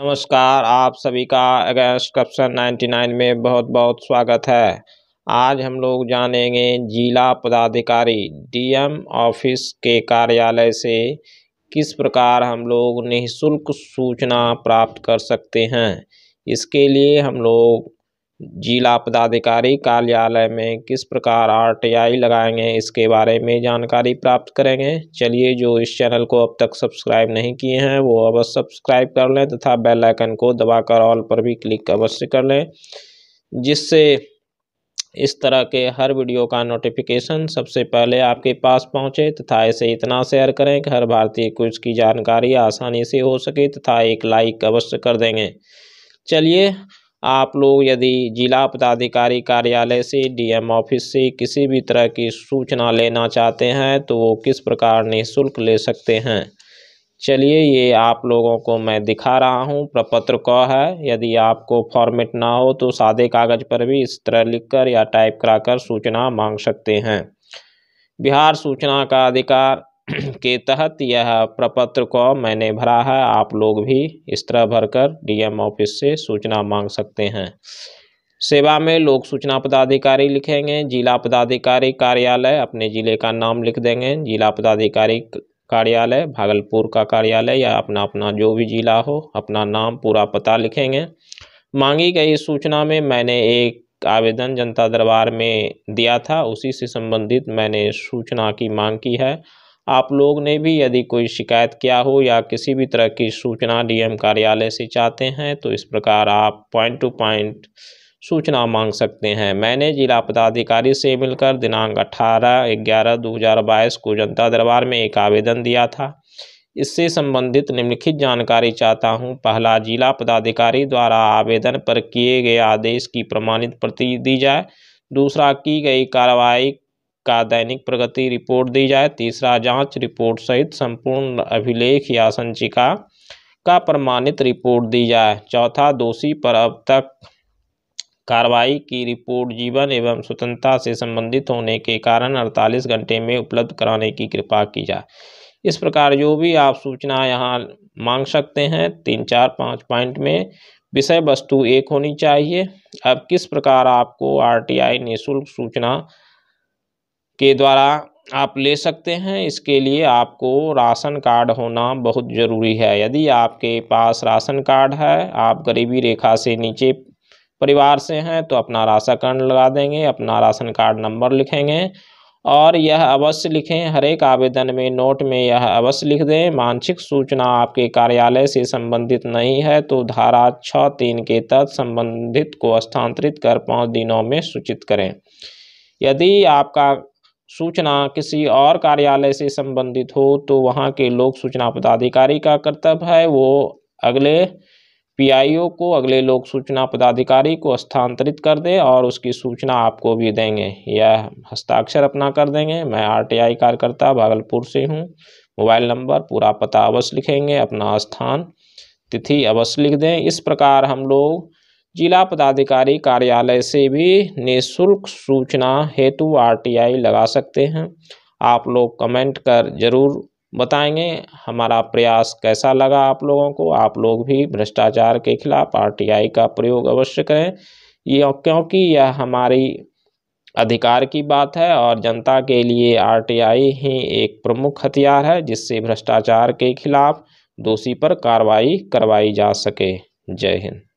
नमस्कार आप सभी का अगस्त कप्शन 99 में बहुत बहुत स्वागत है आज हम लोग जानेंगे जिला पदाधिकारी डीएम ऑफिस के कार्यालय से किस प्रकार हम लोग निःशुल्क सूचना प्राप्त कर सकते हैं इसके लिए हम लोग जिला पदाधिकारी कार्यालय में किस प्रकार आरटीआई लगाएंगे इसके बारे में जानकारी प्राप्त करेंगे चलिए जो इस चैनल को अब तक सब्सक्राइब नहीं किए हैं वो अवश्य सब्सक्राइब कर लें तथा बेल आइकन को दबाकर ऑल पर भी क्लिक अवश्य कर लें जिससे इस तरह के हर वीडियो का नोटिफिकेशन सबसे पहले आपके पास पहुंचे तथा इसे इतना शेयर करें कि हर भारतीय को इसकी जानकारी आसानी से हो सके तथा एक लाइक अवश्य कर देंगे चलिए आप लोग यदि जिला पदाधिकारी कार्यालय से डीएम ऑफिस से किसी भी तरह की सूचना लेना चाहते हैं तो वो किस प्रकार निःशुल्क ले सकते हैं चलिए ये आप लोगों को मैं दिखा रहा हूँ प्रपत्र क है यदि आपको फॉर्मेट ना हो तो सादे कागज़ पर भी इस तरह लिखकर या टाइप कराकर सूचना मांग सकते हैं बिहार सूचना का अधिकार के तहत यह प्रपत्र को मैंने भरा है आप लोग भी इस तरह भरकर डीएम ऑफिस से सूचना मांग सकते हैं सेवा में लोग सूचना पदाधिकारी लिखेंगे जिला पदाधिकारी कार्यालय अपने ज़िले का नाम लिख देंगे जिला पदाधिकारी कार्यालय भागलपुर का कार्यालय या अपना अपना जो भी जिला हो अपना नाम पूरा पता लिखेंगे मांगी गई सूचना में मैंने एक आवेदन जनता दरबार में दिया था उसी से संबंधित मैंने सूचना की मांग की है आप लोग ने भी यदि कोई शिकायत किया हो या किसी भी तरह की सूचना डीएम कार्यालय से चाहते हैं तो इस प्रकार आप पॉइंट टू पॉइंट सूचना मांग सकते हैं मैंने जिला पदाधिकारी से मिलकर दिनांक 18 ग्यारह 2022 को जनता दरबार में एक आवेदन दिया था इससे संबंधित निम्नलिखित जानकारी चाहता हूं पहला जिला पदाधिकारी द्वारा आवेदन पर किए गए आदेश की प्रमाणित प्रति दी जाए दूसरा की गई कार्रवाई का दैनिक प्रगति रिपोर्ट दी जाए तीसरा जांच रिपोर्ट सहित संपूर्ण अभिलेख या संचिका का प्रमाणित रिपोर्ट दी जाए चौथा दोषी पर अब तक कार्रवाई की रिपोर्ट जीवन एवं स्वतंत्रता से संबंधित होने के कारण 48 घंटे में उपलब्ध कराने की कृपा की जाए इस प्रकार जो भी आप सूचना यहाँ मांग सकते हैं तीन चार पाँच पॉइंट में विषय वस्तु एक होनी चाहिए अब किस प्रकार आपको आरटीआई निःशुल्क सूचना के द्वारा आप ले सकते हैं इसके लिए आपको राशन कार्ड होना बहुत ज़रूरी है यदि आपके पास राशन कार्ड है आप गरीबी रेखा से नीचे परिवार से हैं तो अपना राशन कार्ड लगा देंगे अपना राशन कार्ड नंबर लिखेंगे और यह अवश्य लिखें हरेक आवेदन में नोट में यह अवश्य लिख दें मानसिक सूचना आपके कार्यालय से संबंधित नहीं है तो धारा छः तीन के तहत संबंधित को स्थानांतरित कर पाँच दिनों में सूचित करें यदि आपका सूचना किसी और कार्यालय से संबंधित हो तो वहाँ के लोक सूचना पदाधिकारी का कर्तव्य है वो अगले पीआईओ को अगले लोक सूचना पदाधिकारी को स्थानांतरित कर दें और उसकी सूचना आपको भी देंगे यह हस्ताक्षर अपना कर देंगे मैं आरटीआई कार्यकर्ता भागलपुर से हूँ मोबाइल नंबर पूरा पता अवश्य लिखेंगे अपना स्थान तिथि अवश्य लिख दें इस प्रकार हम लोग जिला पदाधिकारी कार्यालय से भी निःशुल्क सूचना हेतु आरटीआई लगा सकते हैं आप लोग कमेंट कर ज़रूर बताएंगे हमारा प्रयास कैसा लगा आप लोगों को आप लोग भी भ्रष्टाचार के खिलाफ आरटीआई का प्रयोग अवश्य करें ये क्योंकि यह हमारी अधिकार की बात है और जनता के लिए आरटीआई ही एक प्रमुख हथियार है जिससे भ्रष्टाचार के खिलाफ दोषी पर कार्रवाई करवाई जा सके जय हिंद